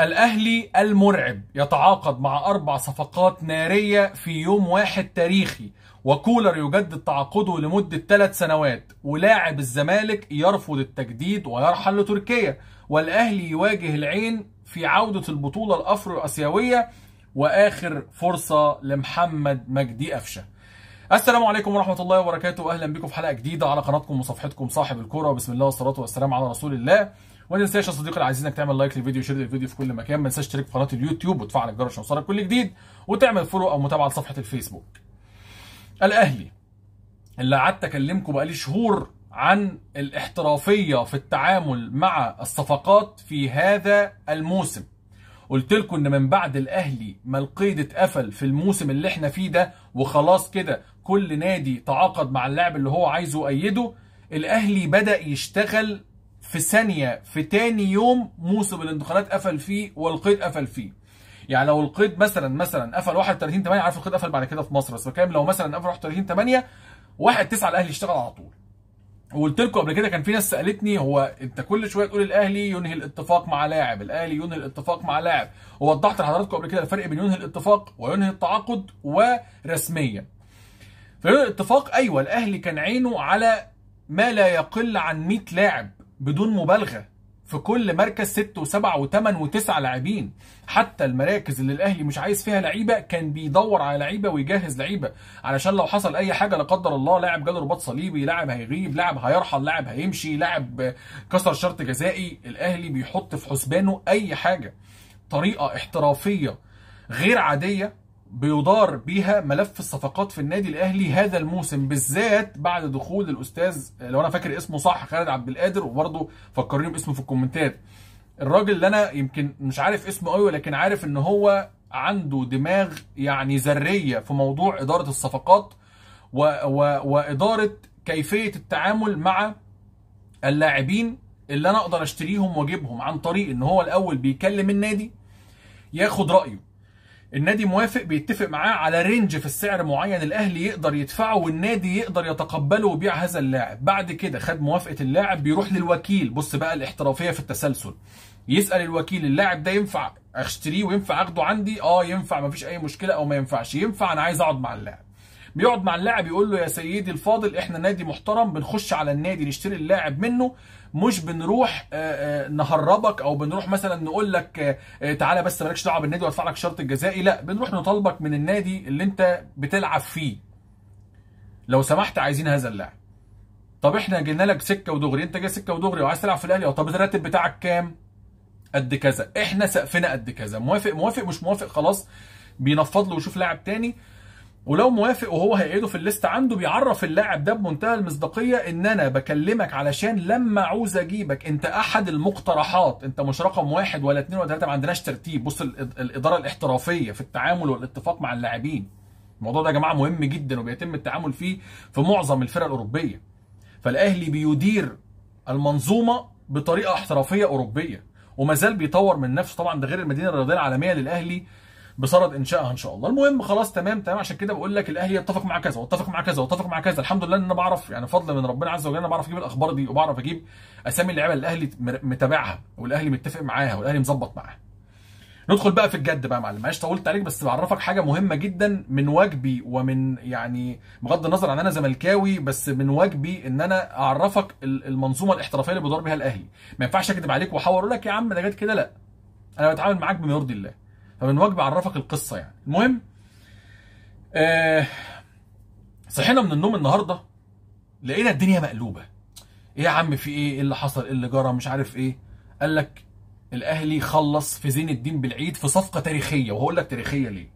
الأهلي المرعب يتعاقد مع أربع صفقات نارية في يوم واحد تاريخي وكولر يجدد تعاقده لمدة ثلاث سنوات ولاعب الزمالك يرفض التجديد ويرحل لتركيا والأهلي يواجه العين في عودة البطولة الأفرو آسيوية وآخر فرصة لمحمد مجدي قفشة السلام عليكم ورحمة الله وبركاته أهلا بكم في حلقة جديدة على قناتكم وصفحتكم صاحب الكورة بسم الله والصلاة والسلام على رسول الله وما تنساش يا صديقي العزيز انك تعمل لايك للفيديو وشير للفيديو في كل مكان ما تنساش تشترك في قناه اليوتيوب وتفعل الجرس عشان يوصلك كل جديد وتعمل فولو او متابعه لصفحه الفيسبوك الاهلي اللي قعدت اكلمكم بقالي شهور عن الاحترافيه في التعامل مع الصفقات في هذا الموسم قلت لكم ان من بعد الاهلي ما القيد اتقفل في الموسم اللي احنا فيه ده وخلاص كده كل نادي تعاقد مع اللاعب اللي هو عايزه يؤيده الاهلي بدا يشتغل في ثانيه في تاني يوم موسم الانتقالات قفل فيه والقيد قفل فيه يعني لو القيد مثلا مثلا قفل 31 8 عارف القيد قفل بعد كده في مصر بس بتكلم لو مثلا قفل 31 8 1 9 الاهلي اشتغل على طول وقلت لكم قبل كده كان في ناس سالتني هو انت كل شويه تقول الاهلي ينهي الاتفاق مع لاعب الاهلي ينهي الاتفاق مع لاعب ووضحت لحضراتكم قبل كده الفرق بين ينهي الاتفاق وينهي التعاقد ورسميا فينهي الاتفاق ايوه الاهلي كان عينه على ما لا يقل عن 100 لاعب بدون مبالغه في كل مركز 6 و7 و8 و9 لاعبين حتى المراكز اللي الاهلي مش عايز فيها لعيبه كان بيدور على لعيبه ويجهز لعيبه علشان لو حصل اي حاجه لا قدر الله لاعب جاله رباط صليبي لاعب هيغيب لاعب هيرحل لاعب هيمشي لاعب كسر شرط جزائي الاهلي بيحط في حسبانه اي حاجه طريقه احترافيه غير عاديه بيدار بيها ملف الصفقات في النادي الاهلي هذا الموسم بالذات بعد دخول الاستاذ لو انا فاكر اسمه صح خالد عبد القادر وبرضه فكرني باسمه في الكومنتات الراجل اللي انا يمكن مش عارف اسمه قوي ولكن عارف ان هو عنده دماغ يعني ذريه في موضوع اداره الصفقات و و واداره كيفيه التعامل مع اللاعبين اللي انا اقدر اشتريهم واجيبهم عن طريق ان هو الاول بيكلم النادي ياخد رايه النادي موافق بيتفق معاه على رينج في السعر معين الاهلي يقدر يدفعه والنادي يقدر يتقبله ويبيع هذا اللاعب بعد كده خد موافقه اللاعب بيروح للوكيل بص بقى الاحترافيه في التسلسل يسال الوكيل اللاعب ده ينفع اشتريه وينفع اخده عندي اه ينفع مفيش اي مشكله او ما ينفعش ينفع انا عايز اقعد مع اللاعب بيقعد مع اللاعب يقول له يا سيدي الفاضل احنا نادي محترم بنخش على النادي نشتري اللاعب منه مش بنروح آه، آه، نهربك او بنروح مثلا نقول لك آه، تعالى بس مالكش دعوه بالنادي وادفع لك شرط الجزائي لا بنروح نطالبك من النادي اللي انت بتلعب فيه لو سمحت عايزين هذا اللاعب طب احنا جينا لك سكه ودغري انت جاي سكه ودغري وعايز تلعب في الاهلي طب الراتب بتاعك كام قد كذا احنا سقفنا قد كذا موافق موافق مش موافق خلاص بينفض له ويشوف لاعب تاني ولو موافق وهو هيعيده في الليست عنده بيعرف اللاعب ده بمنتهى المصداقيه ان انا بكلمك علشان لما عاوز اجيبك انت احد المقترحات انت مش رقم واحد ولا اثنين ولا ثلاثه ما عندناش ترتيب بص الاداره الاحترافيه في التعامل والاتفاق مع اللاعبين الموضوع ده يا جماعه مهم جدا وبيتم التعامل فيه في معظم الفرق الاوروبيه فالاهلي بيدير المنظومه بطريقه احترافيه اوروبيه وما زال بيطور من نفسه طبعا ده غير المدينه الرياضيه العالميه للاهلي بصدد انشائها ان شاء الله المهم خلاص تمام تمام عشان كده بقول لك الاهلي اتفق مع كذا واتفق مع كذا واتفق مع كذا الحمد لله ان انا بعرف يعني فضل من ربنا عز وجل انا بعرف اجيب الاخبار دي وبعرف اجيب اسامي اللعيبه اللي الاهلي متابعها والاهلي متفق معاها والاهلي مظبط معاها ندخل بقى في الجد بقى يا معلم معلش طولت عليك بس بعرفك حاجه مهمه جدا من واجبي ومن يعني بغض النظر عن انا زملكاوي بس من واجبي ان انا اعرفك المنظومه الاحترافيه اللي بيدور بها الاهلي ما ينفعش اكذب عليك واحاور لك يا عم ده جت كده لا انا بتعامل معاك بما يرضي الله فمن واجبي اعرفك القصه يعني المهم آه صحينا من النوم النهارده لقينا الدنيا مقلوبه ايه يا عم في ايه ايه اللي حصل ايه اللي جرى مش عارف ايه قال لك الاهلي خلص في زين الدين بالعيد في صفقه تاريخيه وهقول لك تاريخيه ليه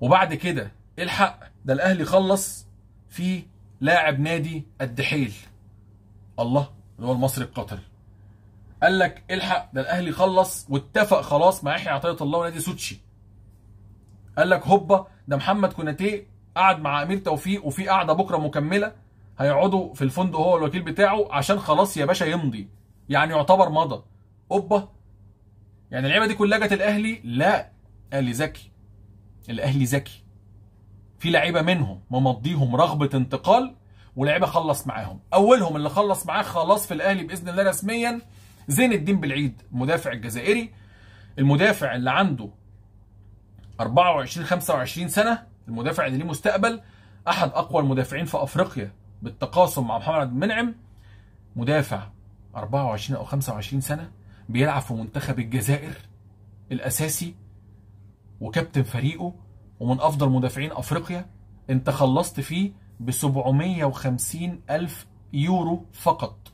وبعد كده الحق ده الاهلي خلص في لاعب نادي الدحيل الله اللي هو المصري القطري قال لك الحق ده الاهلي خلص واتفق خلاص مع يحيى عطيه الله ونادي سوتشي قال لك هوبا ده محمد كوناتيه قعد مع امير توفيق وفي قعده بكره مكمله هيقعدوا في الفندق هو الوكيل بتاعه عشان خلاص يا باشا يمضي يعني يعتبر مضى اوبا يعني اللعيبه دي كلها جت الاهلي لا الاهلي ذكي الاهلي ذكي في لعيبه منهم ممضيهم رغبه انتقال ولعيبه خلص معاهم اولهم اللي خلص معاه خلاص في الاهلي باذن الله رسميا زين الدين بالعيد مدافع الجزائري المدافع اللي عنده 24 25 سنه المدافع اللي ليه مستقبل احد اقوى المدافعين في افريقيا بالتقاسم مع محمد عبد المنعم مدافع 24 او 25 سنه بيلعب في منتخب الجزائر الاساسي وكابتن فريقه ومن افضل مدافعين افريقيا انت خلصت فيه ب 750 الف يورو فقط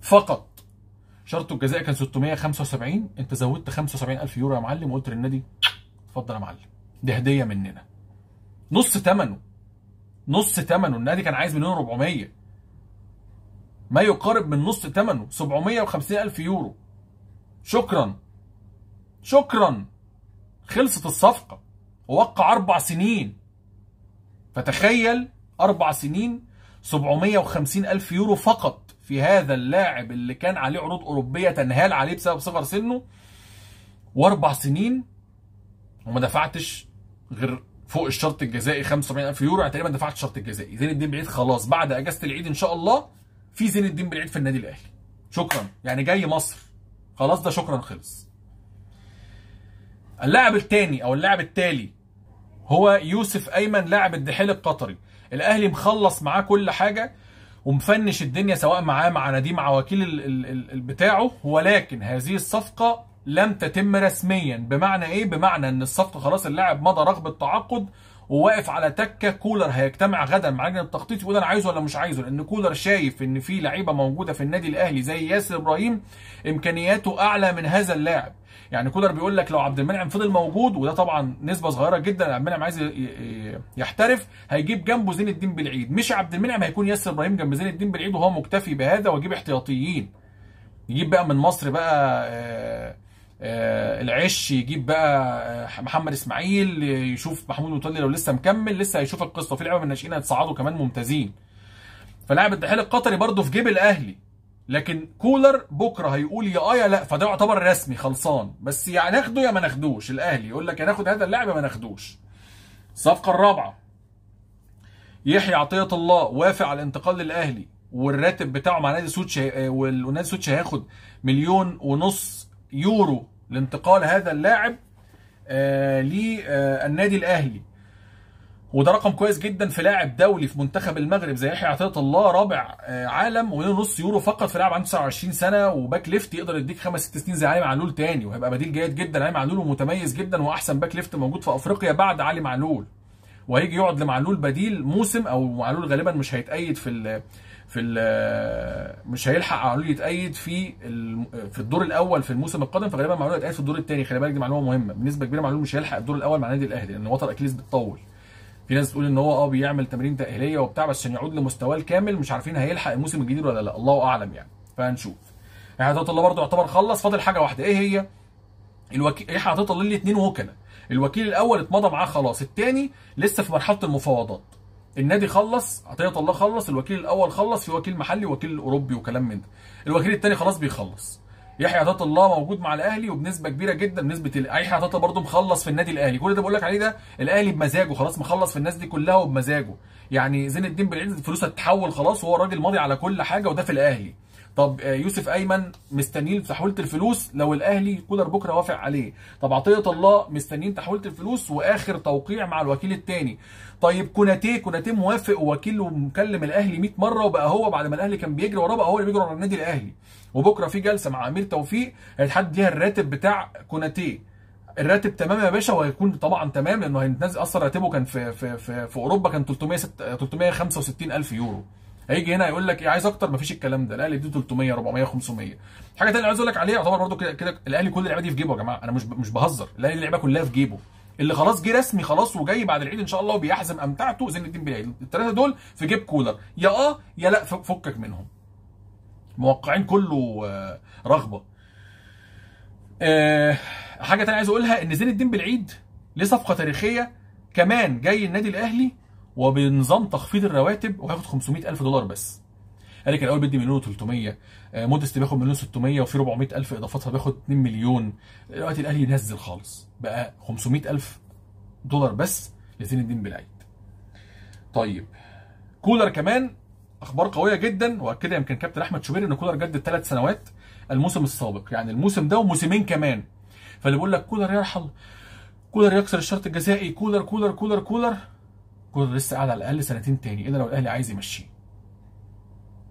فقط شرطه الجزاء كان 675 انت زودت 75000 يورو يا معلم وقلت للنادي اتفضل يا معلم دي هديه مننا نص ثمنه نص ثمنه النادي كان عايز مننا 400 ما يقارب من نص ثمنه 750000 يورو شكرا شكرا خلصت الصفقه ووقع اربع سنين فتخيل اربع سنين 750000 يورو فقط في هذا اللاعب اللي كان عليه عروض اوروبيه تنهال عليه بسبب صغر سنه واربع سنين وما دفعتش غير فوق الشرط الجزائي 75000 يورو يعني تقريبا دفعت الشرط الجزائي زين الدين بعيد خلاص بعد اجازه العيد ان شاء الله في زين الدين بالعيد في النادي الاهلي شكرا يعني جاي مصر خلاص ده شكرا خلص اللاعب الثاني او اللاعب التالي هو يوسف ايمن لاعب الدحيل القطري الاهلي مخلص معاه كل حاجه ومفنش الدنيا سواء معاه مع ناديه مع وكيل ال ال ال بتاعه ولكن هذه الصفقه لم تتم رسميا بمعنى ايه بمعنى ان الصفقه خلاص اللاعب مضى رغبه تعاقد وواقف على تكه كولر هيجتمع غدا مع لجنه التخطيط يقول انا عايزه ولا مش عايزه لان كولر شايف ان في لعيبه موجوده في النادي الاهلي زي ياسر ابراهيم امكانياته اعلى من هذا اللاعب يعني كولر بيقول لك لو عبد المنعم فضل موجود وده طبعا نسبه صغيره جدا عبد المنعم عايز يحترف هيجيب جنبه زين الدين بالعيد مش عبد المنعم هيكون ياسر ابراهيم جنب زين الدين بالعيد وهو مكتفي بهذا واجيب احتياطيين يجيب بقى من مصر بقى آه، آه، العش يجيب بقى آه، محمد اسماعيل يشوف محمود متولي لو لسه مكمل لسه هيشوف القصه في لعيبه من الناشئين هيتصعدوا كمان ممتازين فلاعب الدحيل القطري برضه في جيب الاهلي لكن كولر بكره هيقول يا اه يا لا فده يعتبر رسمي خلصان بس يا هناخده يا ما ناخدوش الاهلي يقول لك يا هذا اللاعب يا ما ناخدوش الصفقه الرابعه يحيى عطيه الله وافق على الانتقال للاهلي والراتب بتاعه مع نادي سوتش آه، والنادي سوتش هياخد مليون ونص يورو لانتقال هذا اللاعب آه للنادي آه الاهلي وده رقم كويس جدا في لاعب دولي في منتخب المغرب زي يحيى عطيه الله رابع آه، عالم ونص يورو فقط في لاعب عنده 29 سنه وباك ليفت يقدر يديك خمس ست سنين زي علي معلول تاني وهيبقى بديل جيد جدا علي معلول ومتميز جدا واحسن باك ليفت موجود في افريقيا بعد علي معلول وهيجي يقعد لمعلول بديل موسم او معلول غالبا مش هيتأيد في الـ في الـ آه، مش هيلحق معلول يتأيد في آه، في الدور الاول في الموسم القادم فغالبا معلول هيتأيد في الدور الثاني خلي بالك دي معلومه مهمه بنسبه كبيره معلول مش هيلحق الدور الاول مع النادي الاهلي لان وتر اكيليس بتطول في ناس بتقول ان هو اه بيعمل تمارين تاهيليه وبتاع بس عشان يعود لمستواه الكامل مش عارفين هيلحق الموسم الجديد ولا لا الله اعلم يعني فهنشوف عطيه الله برده يعتبر خلص فاضل حاجه واحده ايه هي الوكيل عطيه الله ليه اثنين وكلاء الوكيل الاول اتمضى معاه خلاص الثاني لسه في مرحله المفاوضات النادي خلص عطيه الله خلص الوكيل الاول خلص في وكيل محلي وكيل اوروبي وكلام من ده الوكيل الثاني خلاص بيخلص يحيى عطيه الله موجود مع الاهلي وبنسبه كبيره جدا نسبه يحيى عطيه الله برده مخلص في النادي الاهلي كل ده بقول لك عليه ده الاهلي بمزاجه خلاص مخلص في الناس دي كلها وبمزاجه يعني زين الدين بالعيد فلوسه اتحول خلاص وهو راجل ماضي على كل حاجه وده في الاهلي طب آه، يوسف ايمن مستنيين تحويله الفلوس لو الاهلي كولر بكره وافق عليه طب عطيه الله مستنيين تحويله الفلوس واخر توقيع مع الوكيل الثاني طيب كوناتيه كوناتيه موافق ووكيله مكلم الاهلي 100 مره وبقى هو بعد ما الاهلي كان بيجري وراه بقى هو اللي بيجري ورا النادي الاهلي وبكره في جلسه مع امير توفيق هيتحدد فيها الراتب بتاع كوناتيه الراتب تمام يا باشا وهيكون طبعا تمام لانه هينزل اصلا راتبه كان في في في, في اوروبا كان 300 365 الف يورو هيجي هنا يقول لك ايه عايز اكتر مفيش الكلام ده الاهلي يديه 300 400 500 حاجه ثانيه عايز اقول لك عليها يعتبر برده كده كده الاهلي كل اللعيبه دي في جيبه يا جماعه انا مش مش بهزر الاهلي اللعيبه كلها في جيبه اللي خلاص جه رسمي خلاص وجاي بعد العيد ان شاء الله وبيحزم امتعته زين الدين بالعيد الثلاثه دول في جيب كولر يا اه يا لا فكك منهم موقعين كله آه، رغبه آه، حاجه تانية عايز اقولها ان زين الدين بالعيد ليه صفقه تاريخيه كمان جاي النادي الاهلي وبنظام تخفيض الرواتب وهياخد 500000 دولار بس قال كان الاول بيدي مليون و300 آه، مودست بياخد مليون و 600 وفي 400000 اضافات بياخد 2 مليون دلوقتي الاهلي نزل خالص بقى 500000 دولار بس لزين الدين بالعيد طيب كولر كمان اخبار قويه جدا واكدها يمكن كابتن احمد شوبير ان كولر جدد ثلاث سنوات الموسم السابق يعني الموسم ده وموسمين كمان فاللي بيقول لك كولر يرحل كولر يكسر الشرط الجزائي كولر كولر كولر كولر كولر لسه قاعد على الاقل سنتين تاني الا لو الاهلي عايز يمشيه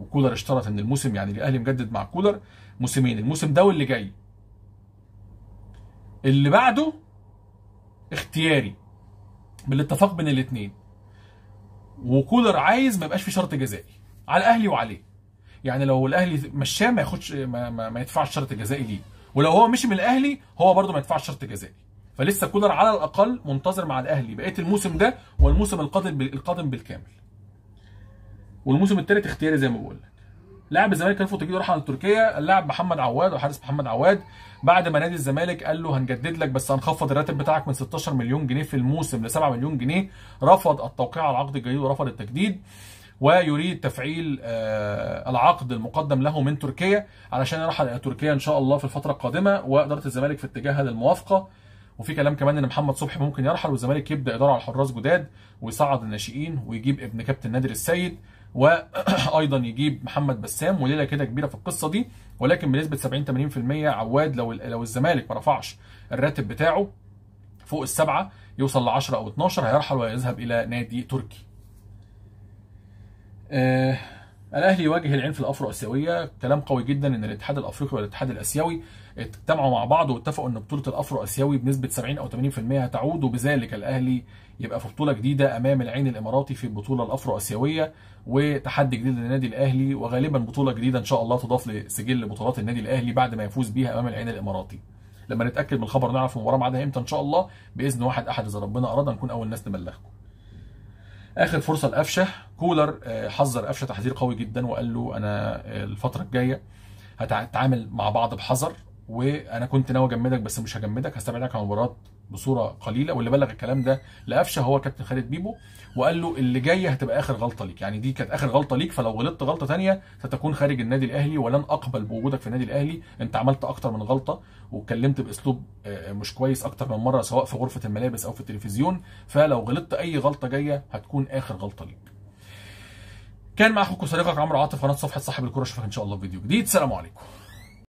وكولر اشترط ان الموسم يعني الاهلي مجدد مع كولر موسمين الموسم ده واللي جاي اللي بعده اختياري بالاتفاق بين الاثنين وكولر عايز ما يبقاش في شرط جزائي على الاهلي وعليه يعني لو الاهلي مشاه ما ياخدش ما, ما, ما يدفعش شرط جزائي ليه ولو هو مشي من الاهلي هو برده ما يدفعش شرط جزائي فلسه كولر على الاقل منتظر مع الاهلي بقيه الموسم ده والموسم القادم القادم بالكامل والموسم الثالث اختياري زي ما بقول لك لاعب الزمالك كان تجديد راح على تركيا اللاعب محمد عواد وحارس محمد عواد بعد ما نادي الزمالك قال له هنجدد لك بس هنخفض الراتب بتاعك من 16 مليون جنيه في الموسم ل 7 مليون جنيه رفض التوقيع على العقد الجديد ورفض التجديد ويريد تفعيل آه، العقد المقدم له من تركيا علشان يرحل الى تركيا ان شاء الله في الفتره القادمه واداره الزمالك في اتجاهها للموافقه وفي كلام كمان ان محمد صبحي ممكن يرحل والزمالك يبدا يدور على حراس جداد ويصعد الناشئين ويجيب ابن كابتن نادر السيد وايضا يجيب محمد بسام وليله كده كبيره في القصه دي ولكن بنسبه 70 80% عواد لو لو الزمالك ما رفعش الراتب بتاعه فوق السبعه يوصل ل 10 او 12 هيرحل ويذهب الى نادي تركي. آه الاهلي يواجه العين في الافرو اسيويه كلام قوي جدا ان الاتحاد الافريقي والاتحاد الاسيوي اجتمعوا مع بعض واتفقوا ان بطوله الافرو اسيوي بنسبه 70 او 80% هتعود وبذلك الاهلي يبقى في بطوله جديده امام العين الاماراتي في البطوله الافرو اسيويه وتحدي جديد للنادي الاهلي وغالبا بطوله جديده ان شاء الله تضاف لسجل بطولات النادي الاهلي بعد ما يفوز بيها امام العين الاماراتي. لما نتاكد من الخبر نعرف المباراه بعدها امتى ان شاء الله باذن واحد احد اذا ربنا اراد نكون اول ناس نبلغكم. اخر فرصه لقفشه كولر آه، حذر قفشه تحذير قوي جدا وقال له انا آه، الفتره الجايه هتعامل مع بعض بحذر وانا كنت ناوي اجمدك بس مش هجمدك هستبعدك عن المباراه بصوره قليله واللي بلغ الكلام ده لقفشه هو كابتن خالد بيبو وقال له اللي جايه هتبقى اخر غلطه ليك يعني دي كانت اخر غلطه ليك فلو غلطت غلطه ثانيه ستكون خارج النادي الاهلي ولن اقبل بوجودك في النادي الاهلي انت عملت اكتر من غلطه واتكلمت باسلوب آه، آه، مش كويس اكتر من مره سواء في غرفه الملابس او في التلفزيون فلو غلطت اي غلطه جايه هتكون اخر غلطه ليك كان معاكم صديقك عمرو عاطف قناه صفحه صاحب الكره اشوفك ان شاء الله في فيديو جديد سلام عليكم